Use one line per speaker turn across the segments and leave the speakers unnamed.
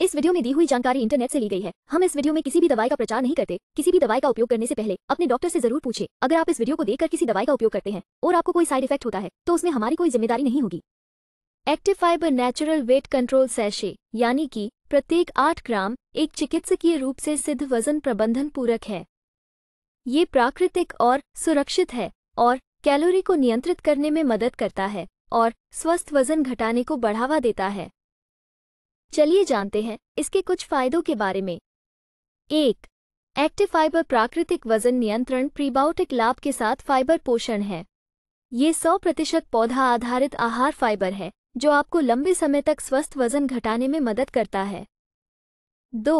इस वीडियो में दी हुई जानकारी इंटरनेट से ली गई है हम इस वीडियो में किसी भी दवाई का प्रचार नहीं करते किसी भी दवाई का उपयोग करने से पहले अपने डॉक्टर से जरूर पूछे अगर आप इस वीडियो को देखकर किसी दवाई का उपयोग करते हैं और आपको कोई साइड इफेक्ट होता है तो उसमें हमारी कोई जिम्मेदारी नहीं होगी active fibre natural weight control sachet यानी कि प्रत्येक आठ ग्राम एक चिकित्सकीय रूप से सिद्ध वजन प्रबंधन पूरक है ये प्राकृतिक और सुरक्षित है और कैलोरी को नियंत्रित करने में मदद करता है और स्वस्थ वजन घटाने को बढ़ावा देता है चलिए जानते हैं इसके कुछ फायदों के बारे में एक एक्टिव फाइबर प्राकृतिक वजन नियंत्रण प्रीबायोटिक लाभ के साथ फाइबर पोषण है ये 100 प्रतिशत पौधा आधारित आहार फाइबर है जो आपको लंबे समय तक स्वस्थ वजन घटाने में मदद करता है दो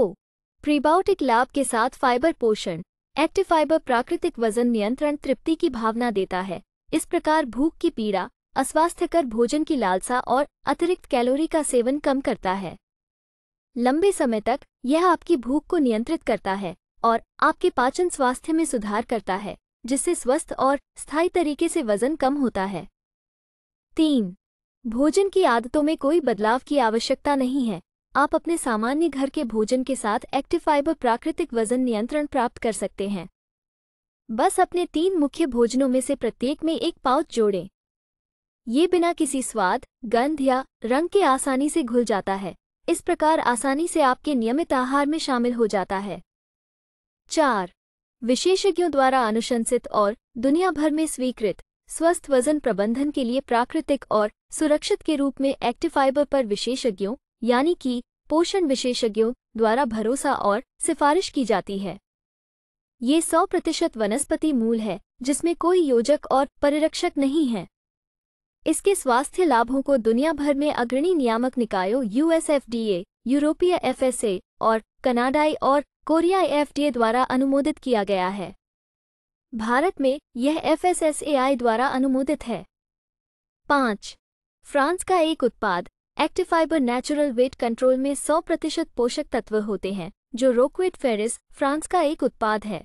प्रीबायोटिक लाभ के साथ फाइबर पोषण एक्टिव फाइबर प्राकृतिक वजन नियंत्रण तृप्ति की भावना देता है इस प्रकार भूख की पीड़ा अस्वास्थ्यकर भोजन की लालसा और अतिरिक्त कैलोरी का सेवन कम करता है लंबे समय तक यह आपकी भूख को नियंत्रित करता है और आपके पाचन स्वास्थ्य में सुधार करता है जिससे स्वस्थ और स्थायी तरीके से वजन कम होता है तीन भोजन की आदतों में कोई बदलाव की आवश्यकता नहीं है आप अपने सामान्य घर के भोजन के साथ एक्टिव फाइबर प्राकृतिक वजन नियंत्रण प्राप्त कर सकते हैं बस अपने तीन मुख्य भोजनों में से प्रत्येक में एक पाउच जोड़ें ये बिना किसी स्वाद गंध या रंग के आसानी से घुल जाता है इस प्रकार आसानी से आपके नियमित आहार में शामिल हो जाता है चार विशेषज्ञों द्वारा अनुशंसित और दुनिया भर में स्वीकृत स्वस्थ वजन प्रबंधन के लिए प्राकृतिक और सुरक्षित के रूप में एक्टिव फाइबर पर विशेषज्ञों यानी कि पोषण विशेषज्ञों द्वारा भरोसा और सिफारिश की जाती है ये सौ प्रतिशत वनस्पति मूल है जिसमें कोई योजक और परिरक्षक नहीं है इसके स्वास्थ्य लाभों को दुनिया भर में अग्रणी नियामक निकायों यूएसएफडीए यूरोपीय एफएसए और कनाडाई और कोरिया एफडीए द्वारा अनुमोदित किया गया है भारत में यह एफएसएसएआई द्वारा अनुमोदित है पाँच फ्रांस का एक उत्पाद एक्टिफाइबर नेचुरल वेट कंट्रोल में 100 प्रतिशत पोषक तत्व होते हैं जो रोकवेट फेरिस फ्रांस का एक उत्पाद है